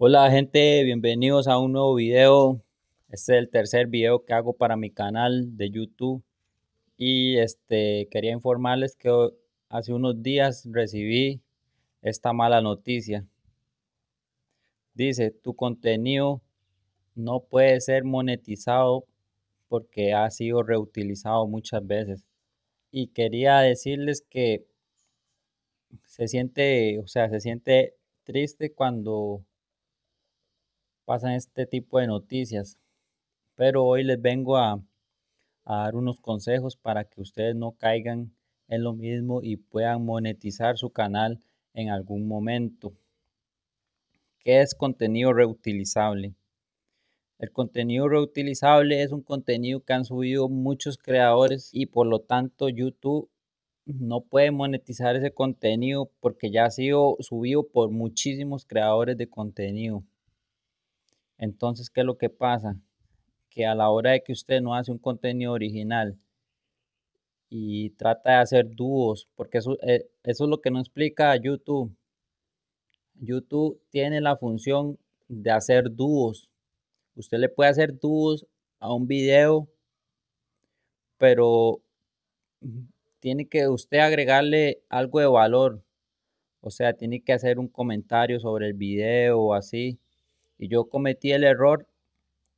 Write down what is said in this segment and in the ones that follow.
Hola gente, bienvenidos a un nuevo video. Este es el tercer video que hago para mi canal de YouTube. Y este quería informarles que hace unos días recibí esta mala noticia. Dice, tu contenido no puede ser monetizado porque ha sido reutilizado muchas veces. Y quería decirles que se siente, o sea, se siente triste cuando pasan este tipo de noticias. Pero hoy les vengo a, dar unos consejos para que ustedes no caigan en lo mismo y puedan monetizar su canal en algún momento. ¿Qué es contenido reutilizable? El contenido reutilizable es un contenido que han subido muchos creadores y por lo tanto YouTube no puede monetizar ese contenido porque ya ha sido subido por muchísimos creadores de contenido. Entonces, ¿qué es lo que pasa? Que a la hora de que usted no hace un contenido original y trata de hacer dúos, porque eh, eso, es lo que no explica YouTube. YouTube tiene la función de hacer dúos. Usted le puede hacer dúos a un video, pero tiene que usted agregarle algo de valor. O sea, tiene que hacer un comentario sobre el video o así. Y yo cometí el error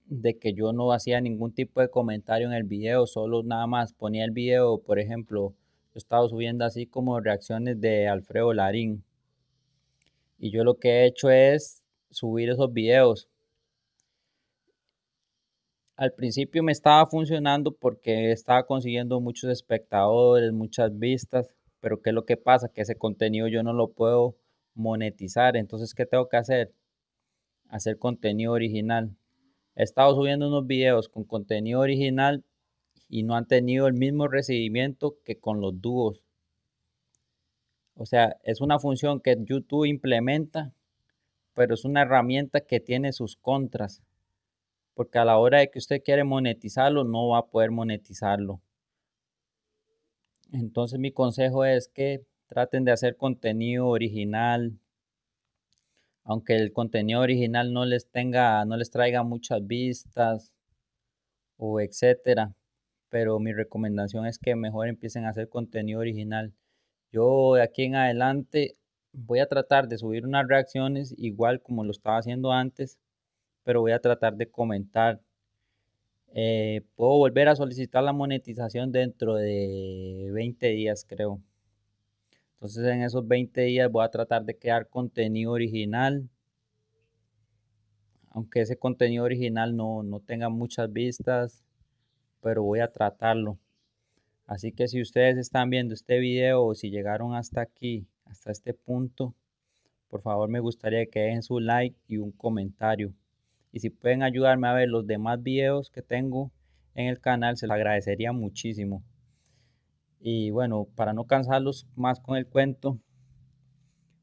de que yo no hacía ningún tipo de comentario en el video, solo nada más ponía el video, por ejemplo, yo estaba subiendo así como reacciones de Alfredo Larín. Y yo lo que he hecho es subir esos videos. Al principio me estaba funcionando porque estaba consiguiendo muchos espectadores, muchas vistas, pero ¿qué es lo que pasa? Que ese contenido yo no lo puedo monetizar. Entonces, ¿qué tengo que hacer? hacer contenido original. He estado subiendo unos videos con contenido original y no han tenido el mismo recibimiento que con los dúos. O sea, es una función que YouTube implementa, pero es una herramienta que tiene sus contras. Porque a la hora de que usted quiere monetizarlo, no va a poder monetizarlo. Entonces mi consejo es que traten de hacer contenido original, aunque el contenido original no les tenga, no les traiga muchas vistas o etcétera. Pero mi recomendación es que mejor empiecen a hacer contenido original. Yo de aquí en adelante voy a tratar de subir unas reacciones igual como lo estaba haciendo antes, pero voy a tratar de comentar. Eh, puedo volver a solicitar la monetización dentro de 20 días, creo. Entonces en esos 20 días voy a tratar de crear contenido original. Aunque ese contenido original no, tenga muchas vistas, pero voy a tratarlo. Así que si ustedes están viendo este video o si llegaron hasta aquí, hasta este punto, por favor me gustaría que dejen su like y un comentario. Y si pueden ayudarme a ver los demás videos que tengo en el canal, se los agradecería muchísimo. Y bueno, para no cansarlos más con el cuento,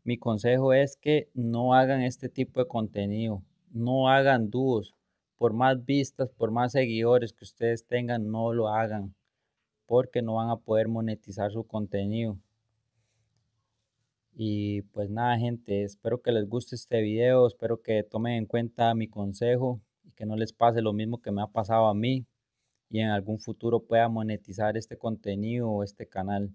mi consejo es que no hagan este tipo de contenido, no hagan dúos, por más vistas, por más seguidores que ustedes tengan, no lo hagan, porque no van a poder monetizar su contenido. Y pues nada, gente, espero que les guste este video, espero que tomen en cuenta mi consejo y que no les pase lo mismo que me ha pasado a mí y en algún futuro pueda monetizar este contenido o este canal.